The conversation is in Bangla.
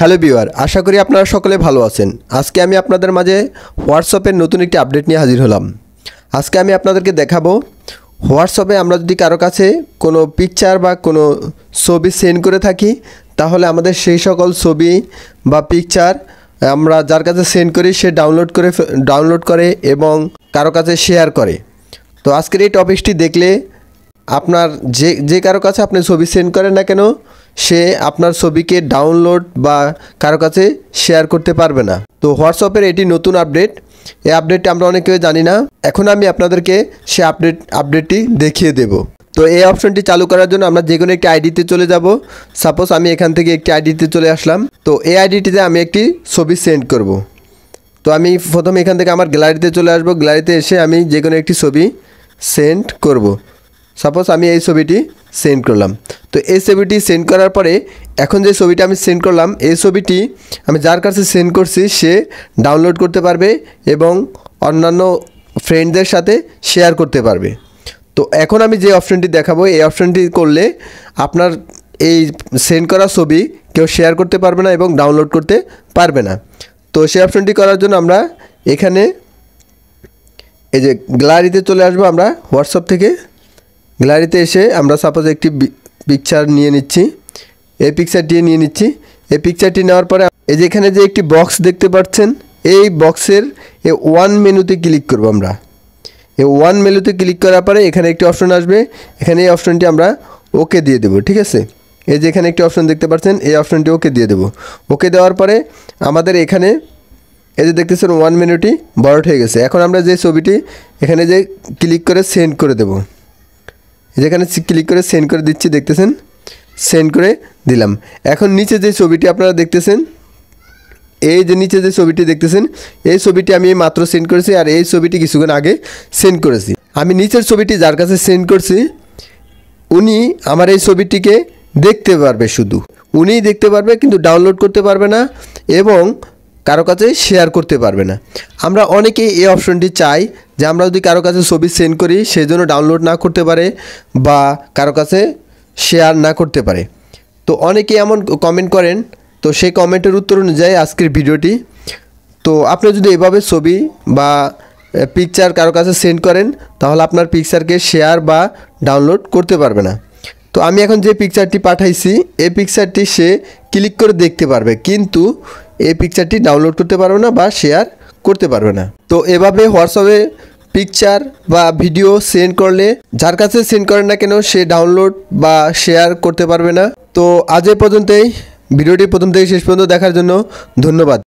হ্যালো বিওয়ার আশা করি আপনারা সকলে ভালো আছেন আজকে আমি আপনাদের মাঝে হোয়াটসঅ্যাপের নতুন একটি আপডেট নিয়ে হাজির হলাম আজকে আমি আপনাদেরকে দেখাবো হোয়াটসঅ্যাপে আমরা যদি কারো কাছে কোনো পিকচার বা কোনো ছবি সেন্ড করে থাকি তাহলে আমাদের সেই সকল ছবি বা পিকচার আমরা যার কাছে সেন্ড করি সে ডাউনলোড করে ডাউনলোড করে এবং কারো কাছে শেয়ার করে তো আজকের এই টপিকসটি দেখলে আপনার যে যে কারো কাছে আপনি ছবি সেন্ড করেন না কেন সে আপনার ছবিকে ডাউনলোড বা কারো কাছে শেয়ার করতে পারবে না তো হোয়াটসঅ্যাপের এটি নতুন আপডেট এই আপডেটটি আমরা অনেকে জানি না এখন আমি আপনাদেরকে সে আপডেট আপডেটটি দেখিয়ে দেব তো এই অপশনটি চালু করার জন্য আমরা যে কোনো একটি আইডিতে চলে যাব সাপোজ আমি এখান থেকে একটি আইডিতে চলে আসলাম তো এই আইডিটিতে আমি একটি ছবি সেন্ড করব। তো আমি প্রথমে এখান থেকে আমার গ্যালারিতে চলে আসব গ্যালারিতে এসে আমি যে কোনো একটি ছবি সেন্ড করব। সাপোজ আমি এই ছবিটি সেন্ড করলাম তো এই ছবিটি সেন্ড করার পরে এখন যে ছবিটা আমি সেন্ড করলাম এই ছবিটি আমি যার কাছে সেন্ড করছি সে ডাউনলোড করতে পারবে এবং অন্যান্য ফ্রেন্ডদের সাথে শেয়ার করতে পারবে তো এখন আমি যে অপশনটি দেখাবো এই অপশনটি করলে আপনার এই সেন্ড করা ছবি কেউ শেয়ার করতে পারবে না এবং ডাউনলোড করতে পারবে না তো সেই অপশনটি করার জন্য আমরা এখানে এই যে গ্যালারিতে চলে আসবো আমরা হোয়াটসঅ্যাপ থেকে গ্যালারিতে এসে আমরা সাপোজ একটি পিকচার নিয়ে নিচ্ছি এই পিকচারটি নিয়ে নিচ্ছি এই পিকচারটি নেওয়ার পরে এই যেখানে যে একটি বক্স দেখতে পাচ্ছেন এই বক্সের এ ওয়ান মেনুতে ক্লিক করব আমরা এই ওয়ান মেনুতে ক্লিক করার পরে এখানে একটি অপশন আসবে এখানে এই অপশনটি আমরা ওকে দিয়ে দেব ঠিক আছে এই যে এখানে একটি অপশন দেখতে পাচ্ছেন এই অপশনটি ওকে দিয়ে দেব ওকে দেওয়ার পরে আমাদের এখানে এই যে দেখতেছেন ওয়ান মেনুটি বড় হয়ে গেছে এখন আমরা যে ছবিটি এখানে যে ক্লিক করে সেন্ড করে দেবো যেখানে ক্লিক করে সেন্ড করে দিচ্ছি দেখতেছেন সেন্ড করে দিলাম এখন নিচে যে ছবিটি আপনারা দেখতেছেন এই যে নিচে যে ছবিটি দেখতেছেন এই ছবিটি আমি মাত্র সেন্ড করেছি আর এই ছবিটি কিছুক্ষণ আগে সেন্ড করেছি আমি নিচের ছবিটি যার কাছে সেন্ড করছি উনি আমার এই ছবিটিকে দেখতে পারবে শুধু উনিই দেখতে পারবে কিন্তু ডাউনলোড করতে পারবে না এবং কারো কাছে শেয়ার করতে পারবে না আমরা অনেকেই এই অপশনটি চাই যে আমরা যদি কারো কাছে ছবি সেন্ড করি সেই জন্য ডাউনলোড না করতে পারে বা কারো কাছে শেয়ার না করতে পারে তো অনেকেই এমন কমেন্ট করেন তো সেই কমেন্টের উত্তর অনুযায়ী আজকের ভিডিওটি তো আপনি যদি এভাবে ছবি বা পিকচার কারো কাছে সেন্ড করেন তাহলে আপনার পিকচারকে শেয়ার বা ডাউনলোড করতে পারবে না তো আমি এখন যে পিকচারটি পাঠাইছি এই পিকচারটি সে ক্লিক করে দেখতে পারবে কিন্তু এই পিকচারটি ডাউনলোড করতে পারবে না বা শেয়ার করতে পারবে না তো এভাবে হোয়াটসঅ্যাপে পিকচার বা ভিডিও সেন্ড করলে যার কাছে সেন্ড করেন না কেন সে ডাউনলোড বা শেয়ার করতে পারবে না তো আজ এ পর্যন্তই ভিডিওটি প্রথম থেকে শেষ পর্যন্ত দেখার জন্য ধন্যবাদ